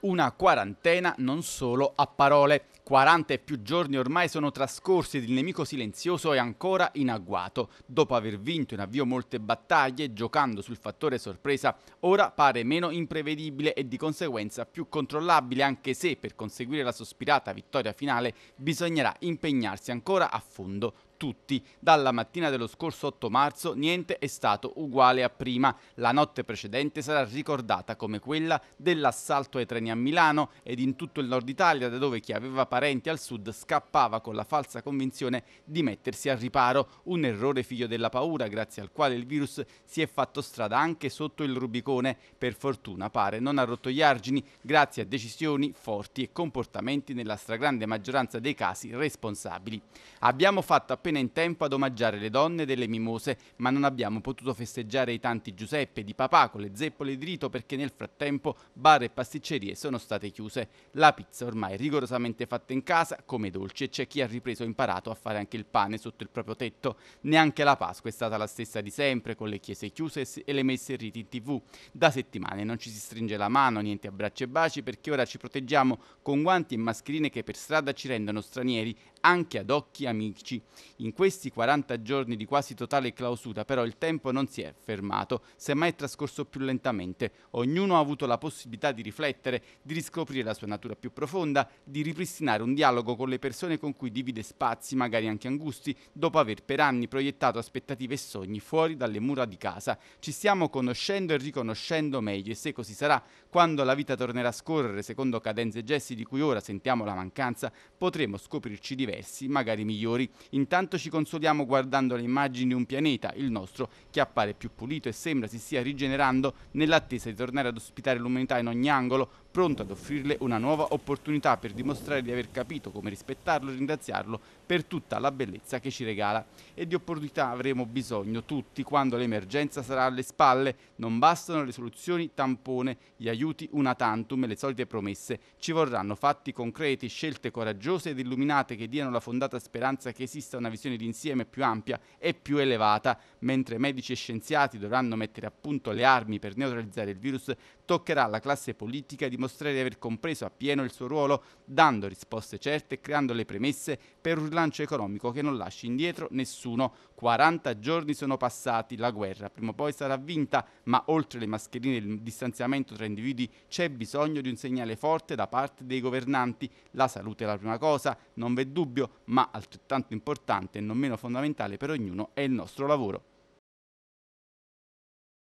Una quarantena non solo a parole. 40 e più giorni ormai sono trascorsi ed il nemico silenzioso è ancora in agguato. Dopo aver vinto in avvio molte battaglie, giocando sul fattore sorpresa, ora pare meno imprevedibile e di conseguenza più controllabile, anche se per conseguire la sospirata vittoria finale bisognerà impegnarsi ancora a fondo, tutti. Dalla mattina dello scorso 8 marzo niente è stato uguale a prima. La notte precedente sarà ricordata come quella dell'assalto ai treni a Milano ed in tutto il nord Italia, da dove chi aveva parenti al sud scappava con la falsa convinzione di mettersi al riparo. Un errore figlio della paura, grazie al quale il virus si è fatto strada anche sotto il Rubicone. Per fortuna pare non ha rotto gli argini, grazie a decisioni forti e comportamenti nella stragrande maggioranza dei casi responsabili. Abbiamo fatto appena appena in tempo ad omaggiare le donne delle mimose, ma non abbiamo potuto festeggiare i tanti Giuseppe di papà con le zeppole di rito perché nel frattempo bar e pasticcerie sono state chiuse. La pizza ormai è rigorosamente fatta in casa, come i dolci, e c'è chi ha ripreso e imparato a fare anche il pane sotto il proprio tetto. Neanche la Pasqua è stata la stessa di sempre, con le chiese chiuse e le messe in riti in tv. Da settimane non ci si stringe la mano, niente abbracci e baci, perché ora ci proteggiamo con guanti e mascherine che per strada ci rendono stranieri anche ad occhi amici. In questi 40 giorni di quasi totale clausura però il tempo non si è fermato, semmai è trascorso più lentamente. Ognuno ha avuto la possibilità di riflettere, di riscoprire la sua natura più profonda, di ripristinare un dialogo con le persone con cui divide spazi, magari anche angusti, dopo aver per anni proiettato aspettative e sogni fuori dalle mura di casa. Ci stiamo conoscendo e riconoscendo meglio e se così sarà, quando la vita tornerà a scorrere secondo cadenze e gesti di cui ora sentiamo la mancanza, potremo scoprirci diversi, magari migliori. Intanto Intanto ci consoliamo guardando le immagini di un pianeta, il nostro, che appare più pulito e sembra si stia rigenerando nell'attesa di tornare ad ospitare l'umanità in ogni angolo, pronto ad offrirle una nuova opportunità per dimostrare di aver capito come rispettarlo e ringraziarlo per tutta la bellezza che ci regala. E di opportunità avremo bisogno tutti quando l'emergenza sarà alle spalle. Non bastano le soluzioni tampone, gli aiuti una tantum e le solite promesse. Ci vorranno fatti concreti, scelte coraggiose ed illuminate che diano la fondata speranza che esista una visione d'insieme più ampia e più elevata. Mentre medici e scienziati dovranno mettere a punto le armi per neutralizzare il virus, toccherà alla classe politica dimostrare dimostrare di aver compreso appieno il suo ruolo, dando risposte certe e creando le premesse per un rilancio economico che non lasci indietro nessuno. 40 giorni sono passati, la guerra prima o poi sarà vinta, ma oltre le mascherine e il distanziamento tra individui c'è bisogno di un segnale forte da parte dei governanti. La salute è la prima cosa, non v'è dubbio, ma altrettanto importante e non meno fondamentale per ognuno è il nostro lavoro.